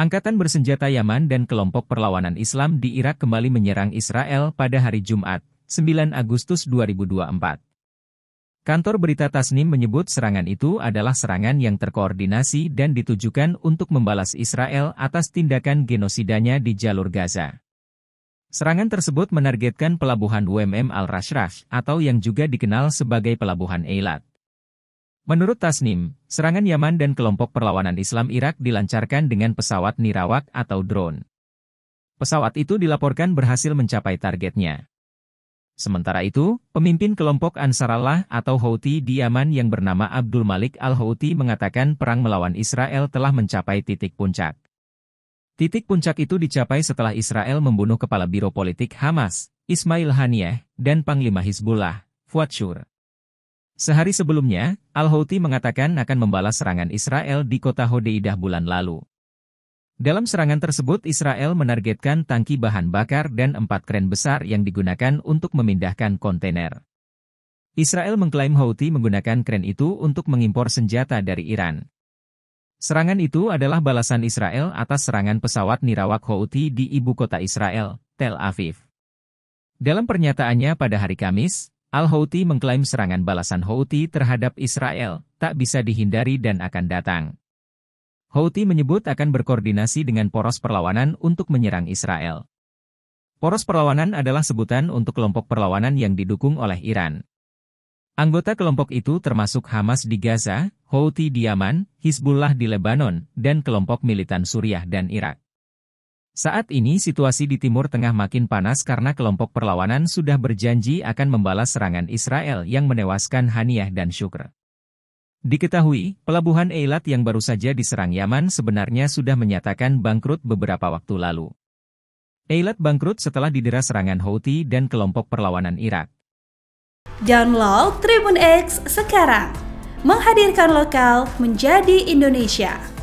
Angkatan bersenjata Yaman dan kelompok perlawanan Islam di Irak kembali menyerang Israel pada hari Jumat, 9 Agustus 2024. Kantor berita Tasnim menyebut serangan itu adalah serangan yang terkoordinasi dan ditujukan untuk membalas Israel atas tindakan genosidanya di jalur Gaza. Serangan tersebut menargetkan pelabuhan WMM Al-Rashraf atau yang juga dikenal sebagai pelabuhan Eilat. Menurut Tasnim, serangan Yaman dan kelompok perlawanan Islam Irak dilancarkan dengan pesawat nirawak atau drone. Pesawat itu dilaporkan berhasil mencapai targetnya. Sementara itu, pemimpin kelompok Ansarallah atau Houthi di Yaman yang bernama Abdul Malik Al-Houthi mengatakan perang melawan Israel telah mencapai titik puncak. Titik puncak itu dicapai setelah Israel membunuh kepala biro politik Hamas, Ismail Haniyeh, dan Panglima Hizbullah, Fuad Shur. Sehari sebelumnya, Al-Houthi mengatakan akan membalas serangan Israel di kota Hodeidah bulan lalu. Dalam serangan tersebut Israel menargetkan tangki bahan bakar dan empat kren besar yang digunakan untuk memindahkan kontainer. Israel mengklaim Houthi menggunakan kren itu untuk mengimpor senjata dari Iran. Serangan itu adalah balasan Israel atas serangan pesawat nirawak Houthi di ibu kota Israel, Tel Aviv. Dalam pernyataannya pada hari Kamis, Al-Houthi mengklaim serangan balasan Houthi terhadap Israel tak bisa dihindari dan akan datang. Houthi menyebut akan berkoordinasi dengan poros perlawanan untuk menyerang Israel. Poros perlawanan adalah sebutan untuk kelompok perlawanan yang didukung oleh Iran. Anggota kelompok itu termasuk Hamas di Gaza, Houthi di Yaman, Hizbullah di Lebanon, dan kelompok militan Suriah dan Irak. Saat ini situasi di Timur Tengah makin panas karena kelompok perlawanan sudah berjanji akan membalas serangan Israel yang menewaskan Haniyah dan Syukr. Diketahui, pelabuhan Eilat yang baru saja diserang Yaman sebenarnya sudah menyatakan bangkrut beberapa waktu lalu. Eilat bangkrut setelah didera serangan Houthi dan kelompok perlawanan Irak. Download Tribun X sekarang, menghadirkan lokal menjadi Indonesia.